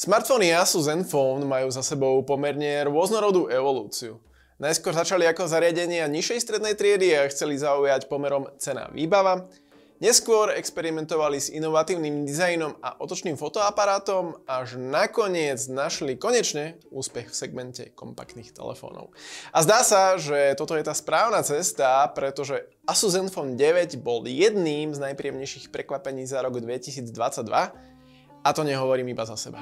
Smartfóny Asus Zenfone majú za sebou pomerne rôznorodú evolúciu. Najskôr začali ako zariadenia nižšej strednej triedy a chceli zaujať pomerom cena výbava. Neskôr experimentovali s inovatívnym dizajnom a otočným fotoaparátom, až nakoniec našli konečne úspech v segmente kompaktných telefónov. A zdá sa, že toto je tá správna cesta, pretože Asus Zenfone 9 bol jedným z najpríjemnejších prekvapení za rok 2022 a to nehovorím iba za seba.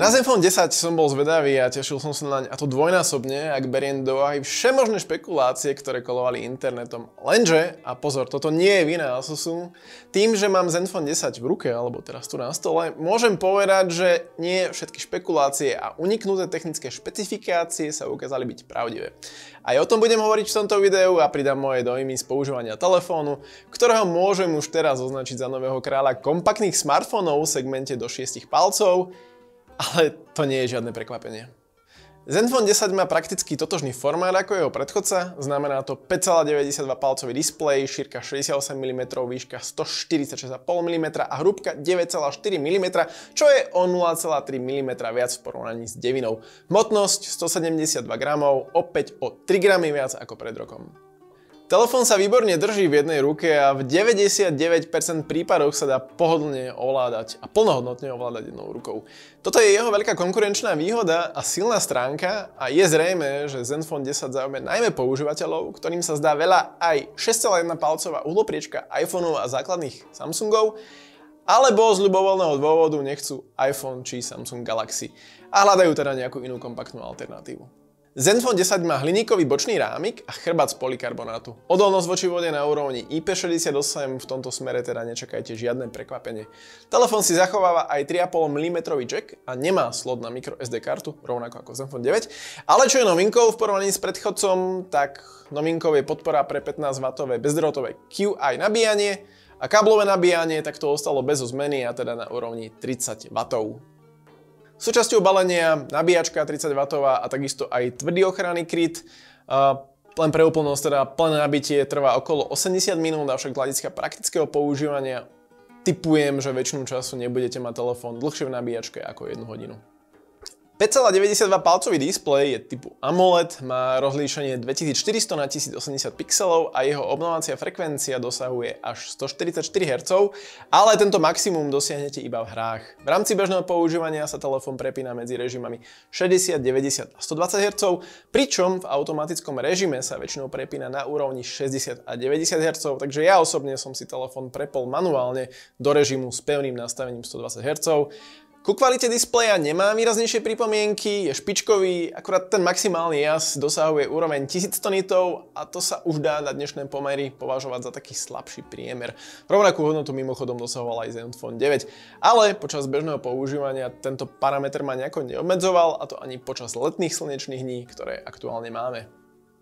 Na Zenfone 10 som bol zvedavý a tešil som sa naň a to dvojnásobne, ak beriem do aj všemožné špekulácie, ktoré kolovali internetom. Lenže, a pozor, toto nie je vina Asusu, tým, že mám Zenfone 10 v ruke, alebo teraz tu na stole, môžem povedať, že nie všetky špekulácie a uniknuté technické špecifikácie sa ukázali byť pravdivé. Aj o tom budem hovoriť v tomto videu a pridám moje dojmy z používania telefónu, ktorého môžem už teraz označiť za nového kráľa kompaktných smartfónov v segmente do 6 palcov, ale to nie je žiadne prekvapenie. Zenfone 10 má prakticky totožný formát ako jeho predchodca, znamená to 5,92 palcový displej, šírka 68 mm, výška 146,5 mm a hrúbka 9,4 mm, čo je o 0,3 mm viac v porovnaní s devinou. Motnosť 172 g, opäť o 3 g viac ako pred rokom. Telefón sa výborne drží v jednej ruke a v 99% prípadoch sa dá pohodlne ovládať a plnohodnotne ovládať jednou rukou. Toto je jeho veľká konkurenčná výhoda a silná stránka a je zrejme, že Zenfone 10 zaujme najmä používateľov, ktorým sa zdá veľa aj 6,1 palcová uhlopriečka iPhoneov a základných Samsungov, alebo z ľubovoľného dôvodu nechcú iPhone či Samsung Galaxy a hľadajú teda nejakú inú kompaktnú alternatívu. Zenfone 10 má hliníkový bočný rámik a chrbát z polikarbonátu. Odolnosť voči vode na úrovni IP68, v tomto smere teda nečakajte žiadne prekvapenie. Telefón si zachováva aj 3,5 mm jack a nemá slot na microSD kartu, rovnako ako Zenfone 9. Ale čo je novinkou v porovnaní s predchodcom, tak novinkou je podpora pre 15W bezdrôtové QI nabíjanie a káblové nabíjanie tak to ostalo bez zmeny a teda na úrovni 30W. Súčasťou balenia nabíjačka 30W a takisto aj tvrdý ochranný kryt. Len pre úplnosť, teda plné nabitie trvá okolo 80 minút, avšak z hľadiska praktického používania typujem, že väčšinu času nebudete mať telefón dlhšie v nabíjačke ako 1 hodinu. 5,92 palcový displej je typu AMOLED, má rozlíšenie 2400 na 1080 pixelov a jeho obnovacia frekvencia dosahuje až 144 Hz, ale tento maximum dosiahnete iba v hrách. V rámci bežného používania sa telefón prepína medzi režimami 60, 90 a 120 Hz, pričom v automatickom režime sa väčšinou prepína na úrovni 60 a 90 Hz, takže ja osobne som si telefón prepol manuálne do režimu s pevným nastavením 120 Hz. Ku kvalite displeja nemá výraznejšie pripomienky, je špičkový, akurát ten maximálny jas dosahuje úroveň 1000 nitov a to sa už dá na dnešné pomery považovať za taký slabší priemer. Rovnakú hodnotu mimochodom dosahoval aj Zenfone 9, ale počas bežného používania tento parameter ma nejako neobmedzoval a to ani počas letných slnečných dní, ktoré aktuálne máme.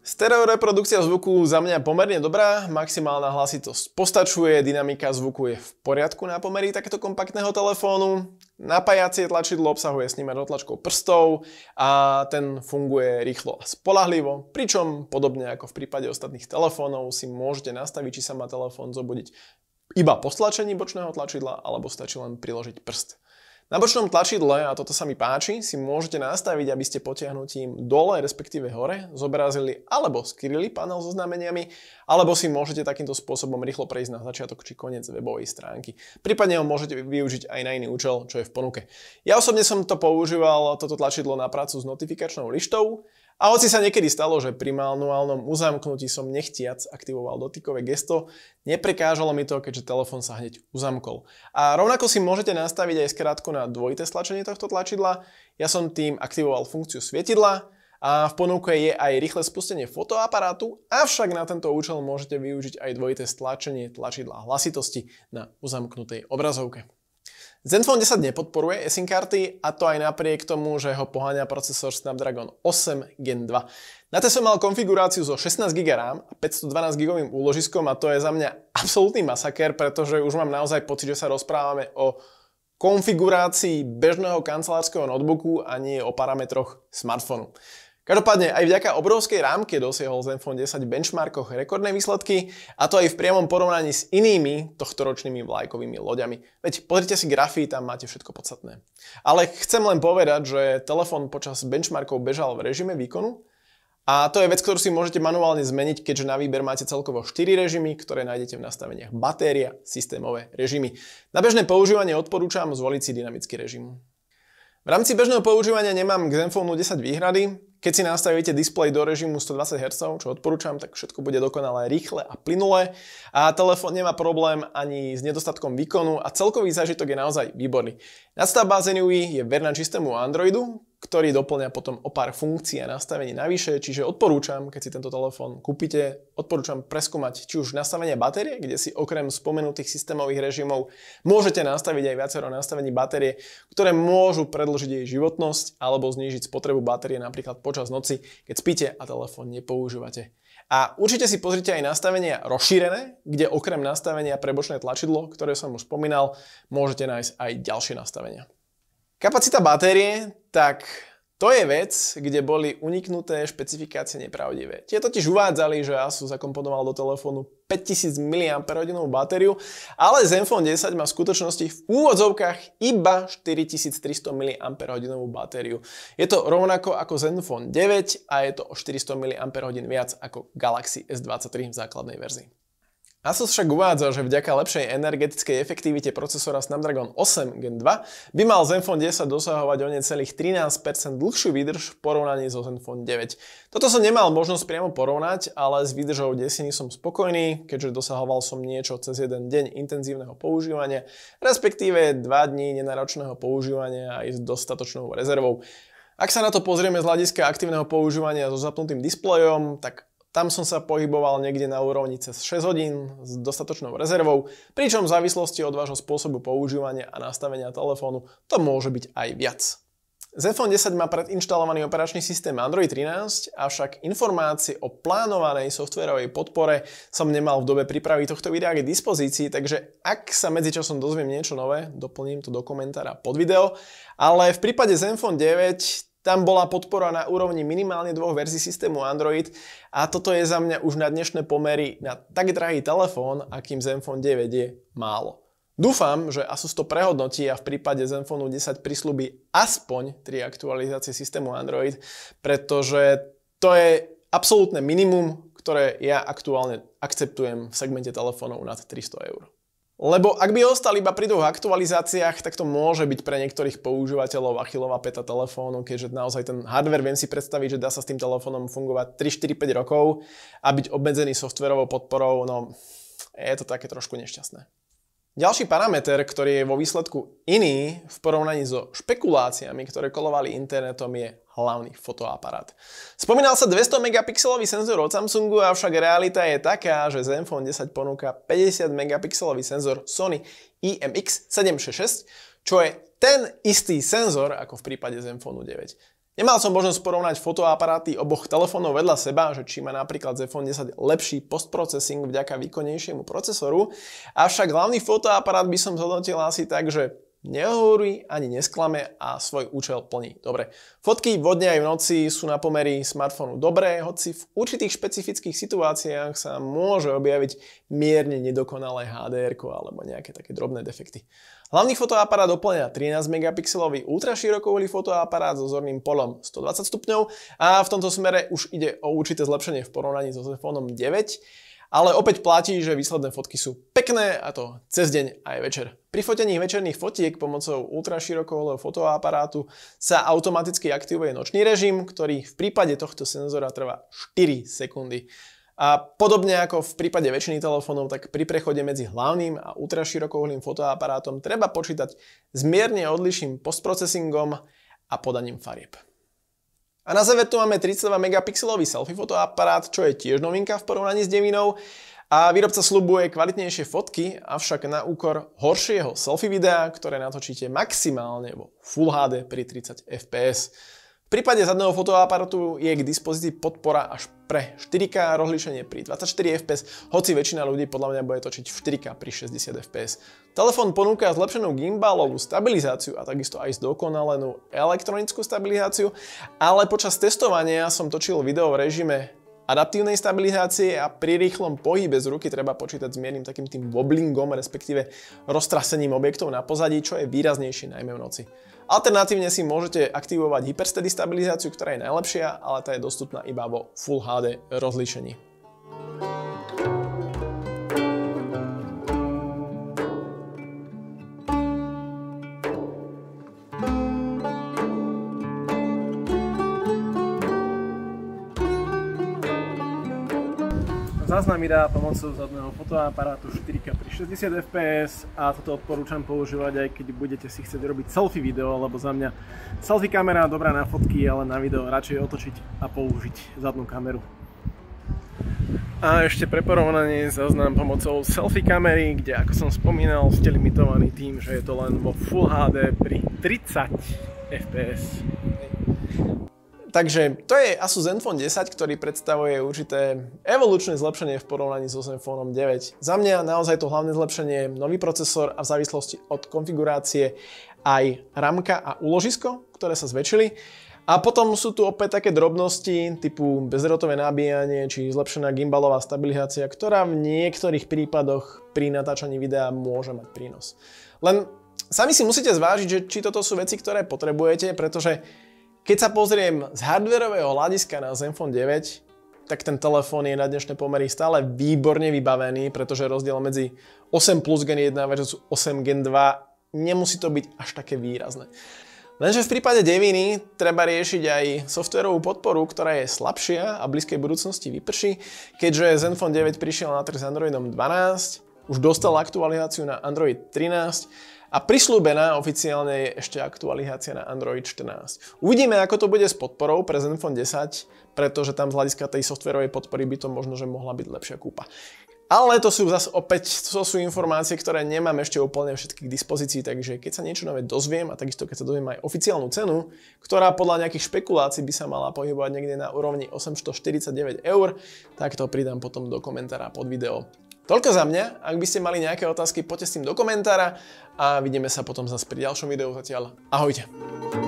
Stereo reprodukcia zvuku za mňa pomerne dobrá, maximálna hlasitosť postačuje, dynamika zvuku je v poriadku na pomery takéto kompaktného telefónu, napájacie tlačidlo obsahuje snímať dotlačkou prstov a ten funguje rýchlo a spolahlivo, pričom podobne ako v prípade ostatných telefónov si môžete nastaviť, či sa má telefón zobudiť iba po stlačení bočného tlačidla alebo stačí len priložiť prst. Na bočnom tlačidle, a toto sa mi páči, si môžete nastaviť, aby ste potiahnutím dole, respektíve hore, zobrazili alebo skryli panel so znameniami, alebo si môžete takýmto spôsobom rýchlo prejsť na začiatok či koniec webovej stránky. Prípadne ho môžete využiť aj na iný účel, čo je v ponuke. Ja osobne som to používal, toto tlačidlo na prácu s notifikačnou lištou, a hoci sa niekedy stalo, že pri manuálnom uzamknutí som nechtiac aktivoval dotykové gesto, neprekážalo mi to, keďže telefón sa hneď uzamkol. A rovnako si môžete nastaviť aj skrátku na dvojité stlačenie tohto tlačidla. Ja som tým aktivoval funkciu svietidla a v ponuke je aj rýchle spustenie fotoaparátu, avšak na tento účel môžete využiť aj dvojité stlačenie tlačidla hlasitosti na uzamknutej obrazovke. Zenfone 10 nepodporuje SIM karty a to aj napriek tomu, že ho poháňa procesor Snapdragon 8 Gen 2. Na som mal konfiguráciu so 16 GB RAM a 512 GB úložiskom a to je za mňa absolútny masaker, pretože už mám naozaj pocit, že sa rozprávame o konfigurácii bežného kancelárskeho notebooku a nie o parametroch smartfónu. Každopádne aj vďaka obrovskej rámke dosiahol Zenfone 10 v benchmarkoch rekordné výsledky a to aj v priamom porovnaní s inými tohtoročnými vlajkovými loďami. Veď pozrite si grafy, tam máte všetko podstatné. Ale chcem len povedať, že telefón počas benchmarkov bežal v režime výkonu a to je vec, ktorú si môžete manuálne zmeniť, keďže na výber máte celkovo 4 režimy, ktoré nájdete v nastaveniach batéria, systémové režimy. Na bežné používanie odporúčam zvoliť si dynamický režim. V rámci bežného používania nemám k Zenfonu 10 výhrady. Keď si nastavíte displej do režimu 120 Hz, čo odporúčam, tak všetko bude dokonale rýchle a plynulé a telefón nemá problém ani s nedostatkom výkonu a celkový zážitok je naozaj výborný. Nadstavba Zenui je verná čistému Androidu, ktorý doplňa potom o pár funkcií a nastavení navyše, čiže odporúčam, keď si tento telefón kúpite, odporúčam preskúmať či už nastavenie batérie, kde si okrem spomenutých systémových režimov môžete nastaviť aj viacero nastavení batérie, ktoré môžu predlžiť jej životnosť alebo znížiť spotrebu batérie napríklad počas noci, keď spíte a telefón nepoužívate. A určite si pozrite aj nastavenia rozšírené, kde okrem nastavenia prebočné tlačidlo, ktoré som už spomínal, môžete nájsť aj ďalšie nastavenia. Kapacita batérie, tak to je vec, kde boli uniknuté špecifikácie nepravdivé. Tie totiž uvádzali, že Asus zakomponoval do telefónu 5000 mAh batériu, ale Zenfone 10 má v skutočnosti v úvodzovkách iba 4300 mAh batériu. Je to rovnako ako Zenfone 9 a je to o 400 mAh viac ako Galaxy S23 v základnej verzii. Asus však uvádza, že vďaka lepšej energetickej efektivite procesora Snapdragon 8 Gen 2 by mal Zenfone 10 dosahovať o necelých 13% dlhšiu výdrž v porovnaní so Zenfone 9. Toto som nemal možnosť priamo porovnať, ale s výdržou 10 som spokojný, keďže dosahoval som niečo cez jeden deň intenzívneho používania, respektíve 2 dní nenáročného používania aj s dostatočnou rezervou. Ak sa na to pozrieme z hľadiska aktívneho používania so zapnutým displejom, tak tam som sa pohyboval niekde na úrovni cez 6 hodín s dostatočnou rezervou, pričom v závislosti od vášho spôsobu používania a nastavenia telefónu to môže byť aj viac. Zfone 10 má predinštalovaný operačný systém Android 13, avšak informácie o plánovanej softverovej podpore som nemal v dobe prípravy tohto videa k dispozícii, takže ak sa medzičasom dozviem niečo nové, doplním to do komentára pod video, ale v prípade Zenfone 9 tam bola podpora na úrovni minimálne dvoch verzií systému Android a toto je za mňa už na dnešné pomery na tak drahý telefón, akým Zenfone 9 je málo. Dúfam, že Asus to prehodnotí a v prípade Zenfonu 10 prislúbi aspoň 3 aktualizácie systému Android, pretože to je absolútne minimum, ktoré ja aktuálne akceptujem v segmente telefónov nad 300 eur. Lebo ak by ostal iba pri dvoch aktualizáciách, tak to môže byť pre niektorých používateľov achilová peta telefónu, keďže naozaj ten hardware viem si predstaviť, že dá sa s tým telefónom fungovať 3, 4, 5 rokov a byť obmedzený softverovou podporou, no je to také trošku nešťastné. Ďalší parameter, ktorý je vo výsledku iný v porovnaní so špekuláciami, ktoré kolovali internetom, je hlavný fotoaparát. Spomínal sa 200 megapixelový senzor od Samsungu, avšak realita je taká, že Zenfone 10 ponúka 50 megapixelový senzor Sony IMX766, čo je ten istý senzor ako v prípade Zenfone 9. Nemal som možnosť porovnať fotoaparáty oboch telefónov vedľa seba, že či má napríklad Zephone 10 lepší postprocessing vďaka výkonnejšiemu procesoru, avšak hlavný fotoaparát by som zhodnotil asi tak, že nehovorí ani nesklame a svoj účel plní. Dobre, fotky dne aj v noci sú na pomery smartfónu dobré, hoci v určitých špecifických situáciách sa môže objaviť mierne nedokonalé HDR alebo nejaké také drobné defekty. Hlavný fotoaparát doplňa 13 megapixelový ultraširokouhlý fotoaparát so zorným polom 120 stupňov a v tomto smere už ide o určité zlepšenie v porovnaní so telefónom 9, ale opäť platí, že výsledné fotky sú pekné a to cez deň aj večer. Pri fotení večerných fotiek pomocou ultraširokového fotoaparátu sa automaticky aktivuje nočný režim, ktorý v prípade tohto senzora trvá 4 sekundy. A podobne ako v prípade väčšiny telefónov, tak pri prechode medzi hlavným a ultraširokouhlým fotoaparátom treba počítať s mierne odlišným postprocesingom a podaním farieb. A na záver tu máme 32 megapixelový selfie fotoaparát, čo je tiež novinka v porovnaní s devinou. A výrobca slubuje kvalitnejšie fotky, avšak na úkor horšieho selfie videa, ktoré natočíte maximálne vo Full HD pri 30 fps. V prípade zadného fotoaparátu je k dispozícii podpora až pre 4K rozlíšenie pri 24 fps, hoci väčšina ľudí podľa mňa bude točiť v 4K pri 60 fps. Telefón ponúka zlepšenú gimbalovú stabilizáciu a takisto aj zdokonalenú elektronickú stabilizáciu, ale počas testovania som točil video v režime adaptívnej stabilizácie a pri rýchlom pohybe z ruky treba počítať s miernym takým tým wobblingom, respektíve roztrasením objektov na pozadí, čo je výraznejšie najmä v noci. Alternatívne si môžete aktivovať hypersteady stabilizáciu, ktorá je najlepšia, ale tá je dostupná iba vo Full HD rozlíšení. záznamira pomocou zadného fotoaparátu 4K pri 60 fps a toto odporúčam používať aj keď budete si chcieť robiť selfie video, lebo za mňa selfie kamera dobrá na fotky, ale na video radšej otočiť a použiť zadnú kameru. A ešte preporovnanie zaznám pomocou selfie kamery, kde ako som spomínal ste limitovaní tým, že je to len vo Full HD pri 30 fps takže to je Asus Zenfone 10, ktorý predstavuje určité evolučné zlepšenie v porovnaní so Zenfónom 9. Za mňa naozaj to hlavné zlepšenie je nový procesor a v závislosti od konfigurácie aj ramka a úložisko, ktoré sa zväčšili. A potom sú tu opäť také drobnosti typu bezrotové nabíjanie či zlepšená gimbalová stabilizácia, ktorá v niektorých prípadoch pri natáčaní videa môže mať prínos. Len sami si musíte zvážiť, že či toto sú veci, ktoré potrebujete, pretože keď sa pozriem z hardwareového hľadiska na Zenfone 9, tak ten telefón je na dnešné pomery stále výborne vybavený, pretože rozdiel medzi 8 plus Gen 1 versus 8 Gen 2 nemusí to byť až také výrazné. Lenže v prípade deviny treba riešiť aj softverovú podporu, ktorá je slabšia a blízkej budúcnosti vyprší, keďže Zenfone 9 prišiel na trh s Androidom 12, už dostal aktualizáciu na Android 13 a prislúbená oficiálne je ešte aktualizácia na Android 14. Uvidíme, ako to bude s podporou pre Zenfone 10, pretože tam z hľadiska tej softverovej podpory by to možno, že mohla byť lepšia kúpa. Ale to sú zase opäť, to sú informácie, ktoré nemám ešte úplne všetky k dispozícii, takže keď sa niečo nové dozviem a takisto keď sa dozviem aj oficiálnu cenu, ktorá podľa nejakých špekulácií by sa mala pohybovať niekde na úrovni 849 eur, tak to pridám potom do komentára pod video. Toľko za mňa, ak by ste mali nejaké otázky, poďte s tým do komentára a vidíme sa potom zase pri ďalšom videu. Zatiaľ ahojte.